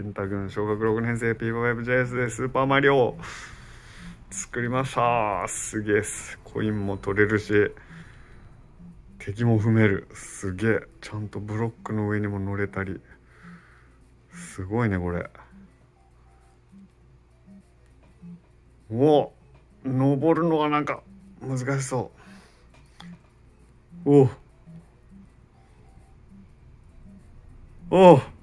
健太君、小学6年生、p 5 w j s でスーパーマリオ作りました。すげえす。コインも取れるし、敵も踏める。すげえ。ちゃんとブロックの上にも乗れたり。すごいね、これ。お登るのがなんか難しそう。おおお